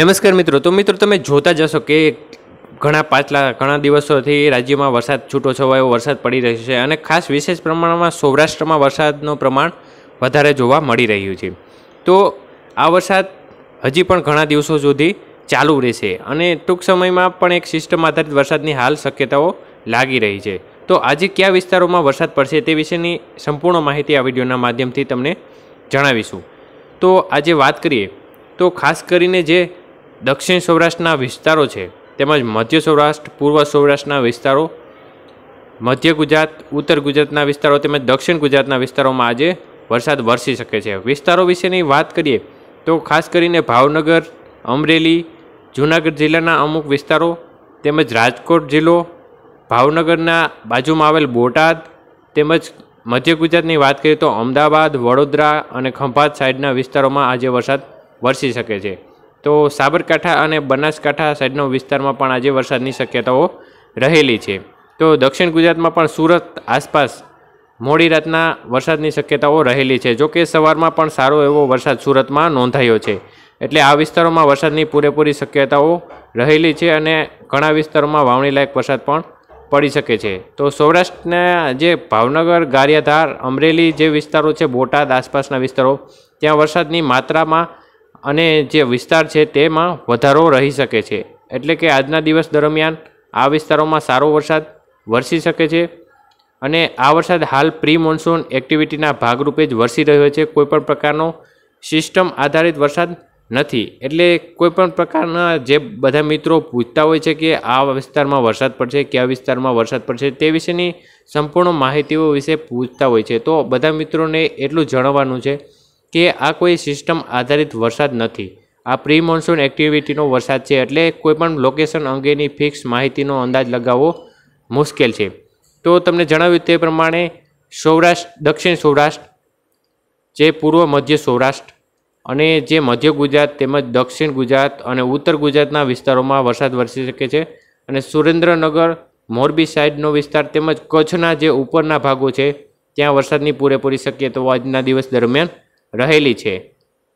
નમસ્કાર મિત્રો તો મિત્રો તમે જોતા જશો કે ઘણા પાછલા ઘણા દિવસોથી રાજ્યમાં વરસાદ છૂટો છવાયો વરસાદ પડી રહ્યો છે અને ખાસ વિશેષ પ્રમાણમાં સૌરાષ્ટ્રમાં વરસાદનું પ્રમાણ વધારે જોવા મળી રહ્યું છે તો આ વરસાદ હજી પણ ઘણા દિવસો સુધી ચાલુ રહેશે અને ટૂંક સમયમાં પણ એક સિસ્ટમ આધારિત વરસાદની હાલ શક્યતાઓ લાગી રહી છે તો આજે કયા વિસ્તારોમાં વરસાદ પડશે તે વિશેની સંપૂર્ણ માહિતી આ વિડીયોના માધ્યમથી તમને જણાવીશું તો આજે વાત કરીએ તો ખાસ કરીને જે દક્ષિણ સૌરાષ્ટ્રના વિસ્તારો છે તેમજ મધ્ય સૌરાષ્ટ્ર પૂર્વ સૌરાષ્ટ્રના વિસ્તારો મધ્ય ગુજરાત ઉત્તર ગુજરાતના વિસ્તારો તેમજ દક્ષિણ ગુજરાતના વિસ્તારોમાં આજે વરસાદ વરસી શકે છે વિસ્તારો વિશેની વાત કરીએ તો ખાસ કરીને ભાવનગર અમરેલી જૂનાગઢ જિલ્લાના અમુક વિસ્તારો તેમજ રાજકોટ જિલ્લો ભાવનગરના બાજુમાં આવેલ બોટાદ તેમજ મધ્ય ગુજરાતની વાત કરીએ તો અમદાવાદ વડોદરા અને ખંભાત સાઈડના વિસ્તારોમાં આજે વરસાદ વરસી શકે છે તો સાબરકાંઠા અને બનાસકાંઠા સાઈડનો વિસ્તારમાં પણ આજે વરસાદની શક્યતાઓ રહેલી છે તો દક્ષિણ ગુજરાતમાં પણ સુરત આસપાસ મોડી રાતના વરસાદની શક્યતાઓ રહેલી છે જોકે સવારમાં પણ સારો એવો વરસાદ સુરતમાં નોંધાયો છે એટલે આ વિસ્તારોમાં વરસાદની પૂરેપૂરી શક્યતાઓ રહેલી છે અને ઘણા વિસ્તારોમાં વાવણીલાયક વરસાદ પણ પડી શકે છે તો સૌરાષ્ટ્રના જે ભાવનગર ગારિયાધાર અમરેલી જે વિસ્તારો છે બોટાદ આસપાસના વિસ્તારો ત્યાં વરસાદની માત્રામાં અને જે વિસ્તાર છે તેમાં વધારો રહી શકે છે એટલે કે આજના દિવસ દરમિયાન આ વિસ્તારોમાં સારો વરસાદ વરસી શકે છે અને આ વરસાદ હાલ પ્રી મોન્સૂન એક્ટિવિટીના ભાગરૂપે જ વરસી રહ્યો છે કોઈપણ પ્રકારનો સિસ્ટમ આધારિત વરસાદ નથી એટલે કોઈપણ પ્રકારના જે બધા મિત્રો પૂછતા હોય છે કે આ વિસ્તારમાં વરસાદ પડશે કયા વિસ્તારમાં વરસાદ પડશે તે વિશેની સંપૂર્ણ માહિતીઓ વિશે પૂછતા હોય છે તો બધા મિત્રોને એટલું જણાવવાનું છે કે આ કોઈ સિસ્ટમ આધારિત વરસાદ નથી આ પ્રી મોન્સૂન એક્ટિવિટીનો વરસાદ છે એટલે કોઈપણ લોકેશન અંગેની ફિક્સ માહિતીનો અંદાજ લગાવવો મુશ્કેલ છે તો તમને જણાવ્યું તે પ્રમાણે સૌરાષ્ટ્ર દક્ષિણ સૌરાષ્ટ્ર જે પૂર્વ મધ્ય સૌરાષ્ટ્ર અને જે મધ્ય ગુજરાત તેમજ દક્ષિણ ગુજરાત અને ઉત્તર ગુજરાતના વિસ્તારોમાં વરસાદ વરસી શકે છે અને સુરેન્દ્રનગર મોરબી સાઈડનો વિસ્તાર તેમજ કચ્છના જે ઉપરના ભાગો છે ત્યાં વરસાદની પૂરેપૂરી શક્યતાઓ આજના દિવસ દરમિયાન રહેલી છે